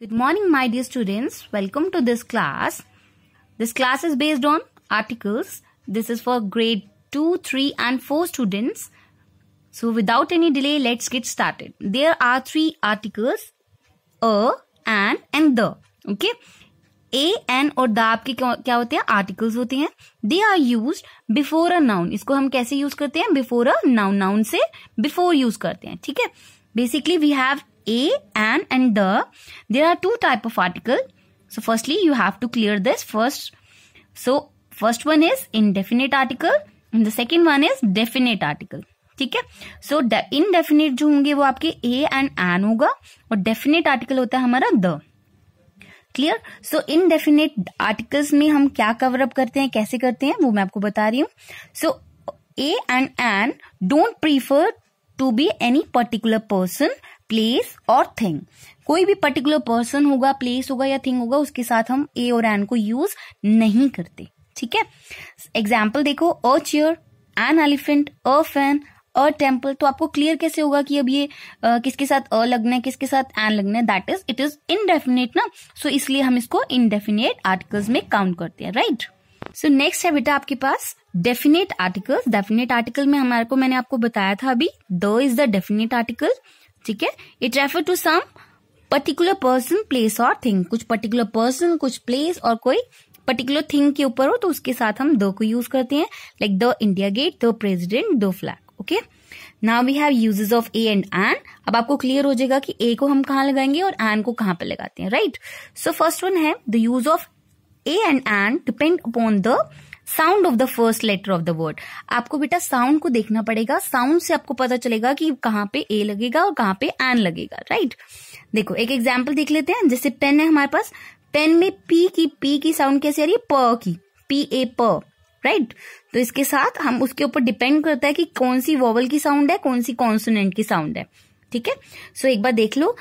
Good morning my dear students. Welcome to this class. This class is based on articles. This is for grade 2, 3 and 4 students. So without any delay let's get started. There are three articles. A, an and the. Okay. a, an, or the. आपके क्या होते हैं articles होते हैं they are use before before a इसको हम कैसे use करते हैं बिफोर अ नाउन noun से बिफोर यूज करते हैं ठीक है Basically, we have a an and the there are two type of article so firstly you have to clear this first so first one is indefinite article and the second one is definite article ठीक है सो so, indefinite जो होंगे वो आपके ए and N होगा और definite article होता है हमारा the clear so indefinite articles में हम क्या कवर अप करते हैं कैसे करते हैं वो मैं आपको बता रही हूं so a and an don't prefer to be any particular person place और थिंग कोई भी पर्टिकुलर पर्सन होगा प्लेस होगा या थिंग होगा उसके साथ हम ए और एन को यूज नहीं करते ठीक है एग्जाम्पल देखो a chair an elephant a fan a temple तो आपको क्लियर कैसे होगा कि अब ये आ, किसके साथ अ लगना है किसके साथ एन लगना है that is it is indefinite ना सो so, इसलिए हम इसको इनडेफिनेट आर्टिकल्स में काउंट करते हैं राइट सो नेक्स्ट है बेटा आपके पास डेफिनेट आर्टिकल्स डेफिनेट आर्टिकल में हमारे को मैंने आपको बताया था अभी the is the definite article ठीक है it refer to some particular person place और थिंग कुछ पर्टिकुलर पर्सन कुछ प्लेस और कोई पर्टिकुलर थिंग के ऊपर हो तो उसके साथ हम दो को यूज करते हैं like the India gate the president दो flag okay now we have usages of a and an अब आपको क्लियर हो जाएगा कि ए को हम कहाँ लगाएंगे और एन को कहाँ पर लगाते हैं राइट सो फर्स्ट वन है the use of a and an depend upon the sound of the first letter of the word आपको बेटा साउंड को देखना पड़ेगा साउंड से आपको पता चलेगा कि कहाँ पे ए लगेगा और कहाँ पे एन लगेगा राइट देखो एक एग्जाम्पल देख लेते हैं जैसे पेन है हमारे पास पेन में पी की पी की साउंड कैसे आ रही है प की पी ए प राइट तो इसके साथ हम उसके ऊपर डिपेंड करता है कि कौन सी वोवल की साउंड है कौन सी कॉन्सोनेंट की साउंड है ठीक है सो एक बार देख लो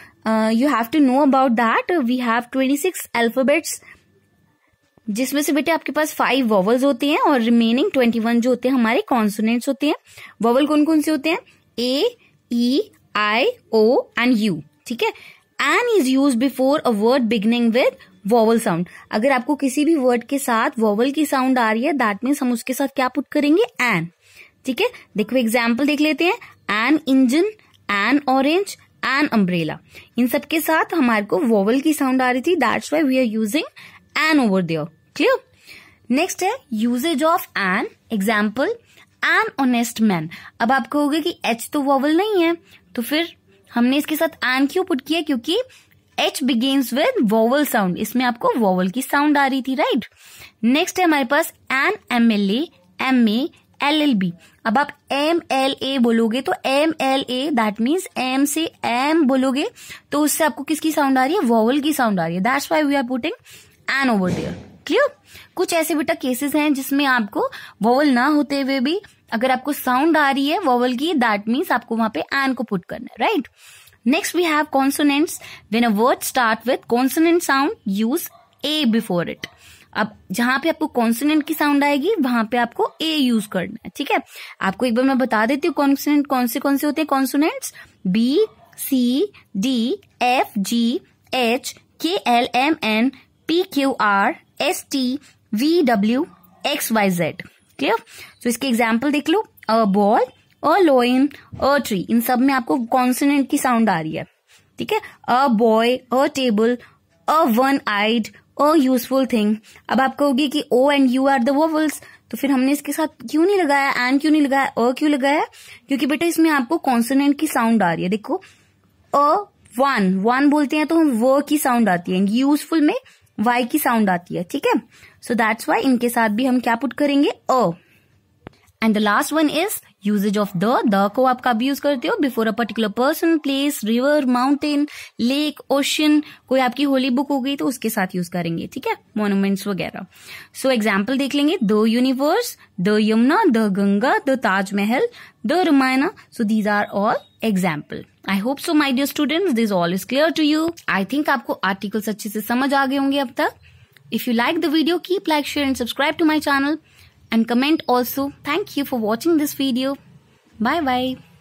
you have to know about that we have twenty six alphabets जिसमें से बेटे आपके पास फाइव वॉवल्स होते हैं और रिमेनिंग ट्वेंटी वन जो होते हैं हमारे कॉन्सोनेंट्स होते हैं वॉवल कौन कौन से होते हैं ए ई आई ओ एंड यू ठीक है an is use before a word beginning with vowel sound अगर आपको किसी भी वर्ड के साथ वॉवल की साउंड आ रही है दैट मीन्स हम उसके साथ क्या पुट करेंगे एन ठीक है देखो एग्जाम्पल देख लेते हैं an engine an orange an umbrella इन सबके साथ हमारे को वॉवल की साउंड आ रही थी that's why we are using an over there. Clear next है usages of an example an honest man अब आप कहोगे कि एच तो वॉवल नहीं है तो फिर हमने इसके साथ एन क्यों पुट किया क्योंकि H begins with vowel sound इसमें आपको वोवल की साउंड आ रही थी राइट नेक्स्ट है हमारे पास an M L A M A L L B अब आप एम एल ए बोलोगे तो M L A that means M से एम बोलोगे तो उससे आपको किसकी साउंड आ रही है वोवल की साउंड आ रही है that's why we are putting an over there clear कुछ ऐसे बेटा केसेस हैं जिसमें आपको वोवल ना होते हुए भी अगर आपको साउंड आ रही है वोवल की दैट मीन्स आपको वहां पे एन को पुट करना है right next we have consonants when a word start with consonant sound use a before it अब जहां पे आपको कॉन्सोनेंट की साउंड आएगी वहां पे आपको ए यूज करना है ठीक है आपको एक बार मैं बता देती हूँ कॉन्सोनेंट कौन से कौन से होते हैं consonants B C D F G H K L M N P Q R S T V W X Y Z clear तो इसके एग्जाम्पल देख लो a ball a lion a tree इन सब में आपको कॉन्सोनेंट की साउंड आ रही है ठीक है a boy a table a one eyed a useful thing अब आप कहोगे कि O and U are the vowels तो फिर हमने इसके साथ क्यों नहीं लगाया एंड क्यों नहीं लगाया अ क्यों लगाया क्योंकि बेटा इसमें आपको कॉन्सोनेंट की साउंड आ रही है देखो अ वन वन बोलते हैं तो हम व की साउंड आती है यूजफुल में वाई की साउंड आती है ठीक है सो दैट्स वाई इनके साथ भी हम क्या पुट करेंगे a and the last one is usages of the the को आप कब यूज करते हो before a particular person place river mountain lake ocean कोई आपकी होली बुक हो गई तो उसके साथ यूज करेंगे ठीक है मोन्यूमेंट्स वगैरह सो एग्जाम्पल देख लेंगे the universe the Yamuna the Ganga the Taj Mahal the Ramayana so these are all example I hope so my dear student this all is clear to you I think आपको आर्टिकल्स अच्छे से समझ आ गए होंगे अब तक if you like the video keep like share and subscribe to my channel and comment also thank you for watching this video bye bye